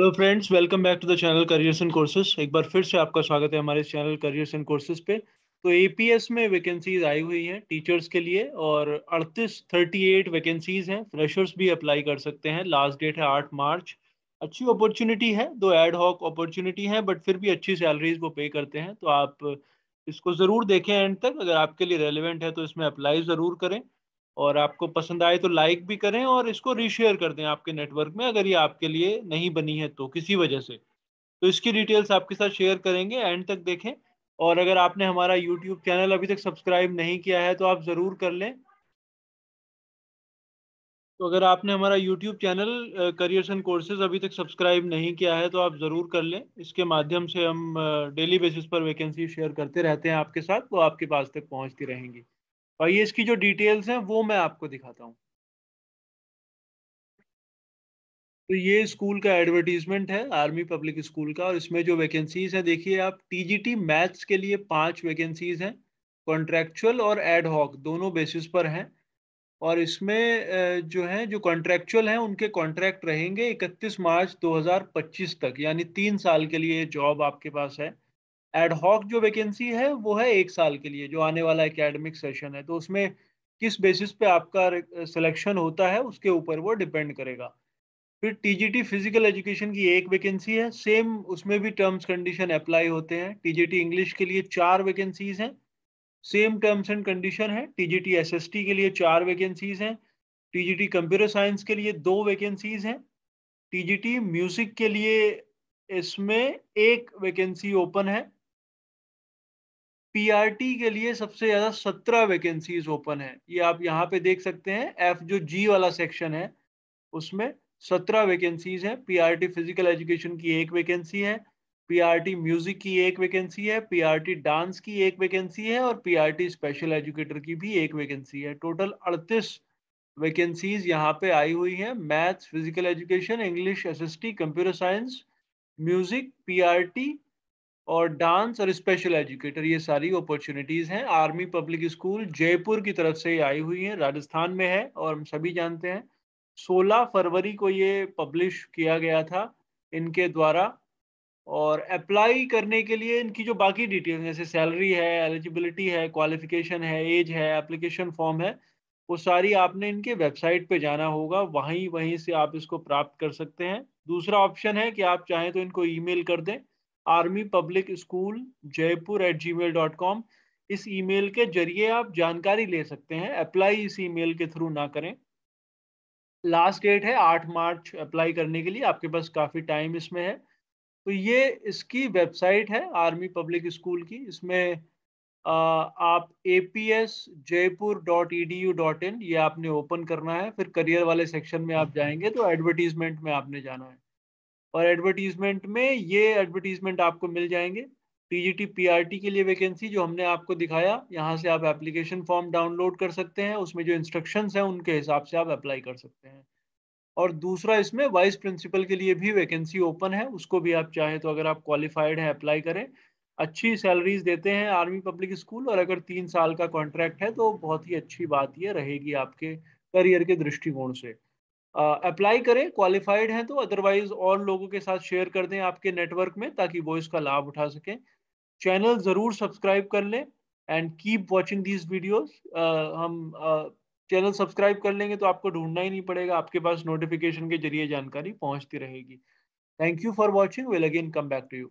hello friends welcome back to the channel careers and courses एक बार फिर से आपका स्वागत है हमारे चैनल करियर्स एंड कोर्सेज पे तो एपीएस में वैकेंसीज आई हुई हैं टीचर्स के लिए और 38 38 वैकेंसीज हैं फ्रेशर्स भी अप्लाई कर सकते हैं लास्ट डेट है 8 मार्च अच्छी अपॉर्चुनिटी है दो एड हॉक अपॉर्चुनिटी है बट फिर भी अच्छी सैलरीज वो पे करते हैं तो आप इसको ज़रूर देखें एंड तक अगर आपके लिए रेलिवेंट है तो इसमें अप्लाई ज़रूर करें और आपको पसंद आए तो लाइक भी करें और इसको रीशेयर कर दें आपके नेटवर्क में अगर ये आपके लिए नहीं बनी है तो किसी वजह से तो इसकी डिटेल्स आपके साथ शेयर करेंगे एंड तक देखें और अगर आपने हमारा यूट्यूब चैनल अभी तक सब्सक्राइब नहीं किया है तो आप ज़रूर कर लें तो अगर आपने हमारा YouTube channel careers and courses अभी तक सब्सक्राइब नहीं किया है तो आप ज़रूर कर लें इसके माध्यम से हम डेली बेसिस पर वैकेंसी शेयर करते रहते हैं आपके साथ वो आपके पास तक पहुँचती रहेंगी और ये इसकी जो डिटेल्स हैं वो मैं आपको दिखाता हूँ तो ये स्कूल का एडवर्टीजमेंट है आर्मी पब्लिक स्कूल का और इसमें जो वैकेंसीज है देखिए आप टीजीटी मैथ्स के लिए पांच वैकेंसीज हैं कॉन्ट्रेक्चुअल और एडहॉक दोनों बेसिस पर हैं और इसमें जो है जो कॉन्ट्रेक्चुअल हैं उनके कॉन्ट्रैक्ट रहेंगे 31 मार्च 2025 तक यानी तीन साल के लिए जॉब आपके पास है एडहॉक जो वैकेंसी है वो है एक साल के लिए जो आने वाला एकेडमिक सेशन है तो उसमें किस बेसिस पे आपका सिलेक्शन होता है उसके ऊपर वो डिपेंड करेगा फिर टीजीटी फिजिकल एजुकेशन की एक वैकेंसी है सेम उसमें भी टर्म्स कंडीशन अप्लाई होते हैं टीजीटी इंग्लिश के लिए चार वैकेंसीज हैं सेम टर्म्स एंड कंडीशन है टीजीटी एसएसटी के लिए चार वैकेंसीज हैं टीजीटी कंप्यूटर साइंस के लिए दो वैकेंसीज हैं टीजीटी म्यूजिक के लिए इसमें एक वैकेंसी ओपन है पीआरटी के लिए सबसे ज्यादा सत्रह वैकेंसीज ओपन है ये आप यहाँ पे देख सकते हैं एफ जो जी वाला सेक्शन है उसमें सत्रह वैकेंसीज हैं पीआरटी फिजिकल एजुकेशन की एक वैकेंसी है पीआरटी म्यूजिक की एक वैकेंसी है पीआरटी डांस की एक वैकेंसी है और पीआरटी स्पेशल एजुकेटर की भी एक वैकेंसी है टोटल अड़तीस वैकेंसीज यहाँ पे आई हुई है maths physical education English S computer science music PRT और डांस और स्पेशल एजुकेटर ये सारी अपॉर्चुनिटीज हैं आर्मी पब्लिक स्कूल जयपुर की तरफ से आई हुई है राजस्थान में है और हम सभी जानते हैं 16 फरवरी को ये पब्लिश किया गया था इनके द्वारा और अप्लाई करने के लिए इनकी जो बाकी डिटेल्स जैसे सैलरी है एलिजिबिलिटी है क्वालिफिकेशन है एज है एप्लीकेशन फॉर्म है वो सारी आपने इनके वेबसाइट पे जाना होगा वहीं वहीं से आप इसको प्राप्त कर सकते हैं दूसरा ऑप्शन है कि आप चाहें तो इनको ईमेल कर दें army public school Jaipur at gmail dot com इस ईमेल के जरिए आप जानकारी ले सकते हैं अप्लाई इस ईमेल के थ्रू ना करें लास्ट डेट है आठ मार्च अप्लाई करने के लिए आपके पास काफ़ी टाइम इसमें है तो ये इसकी वेबसाइट है आर्मी पब्लिक स्कूल की इसमें आप A P S Jaipur dot E D U dot in ये आपने ओपन करना है फिर करियर वाले सेक्शन में आप जाएंगे तो एडवर्टीजमेंट में आपने जाना है और एडवर्टीजमेंट में ये एडवर्टीजमेंट आपको मिल जाएंगे टीजीटी पीआरटी के लिए वैकेंसी जो हमने आपको दिखाया यहाँ से आप एप्लीकेशन फॉर्म डाउनलोड कर सकते हैं उसमें जो इंस्ट्रक्शंस हैं उनके हिसाब से आप अप्लाई कर सकते हैं और दूसरा इसमें वाइस प्रिंसिपल के लिए भी वैकेंसी ओपन है उसको भी आप चाहे तो अगर आप क्वालिफाइड हैं अप्लाई करें अच्छी सैलरीज देते हैं आर्मी पब्लिक स्कूल और अगर तीन साल का कॉन्ट्रैक्ट है तो बहुत ही अच्छी बात ये रहेगी आपके करियर के दृष्टिकोण से अप्लाई करें क्वालिफाइड हैं तो अदरवाइज और लोगों के साथ शेयर कर दें आपके नेटवर्क में ताकि वो इसका लाभ उठा सकें चैनल ज़रूर सब्सक्राइब कर लें and keep watching these videos हम चैनल सब्सक्राइब कर लेंगे तो आपको ढूंढना ही नहीं पड़ेगा आपके पास नोटिफिकेशन के जरिए जानकारी पहुंचती रहेगी thank you for watching will again come back to you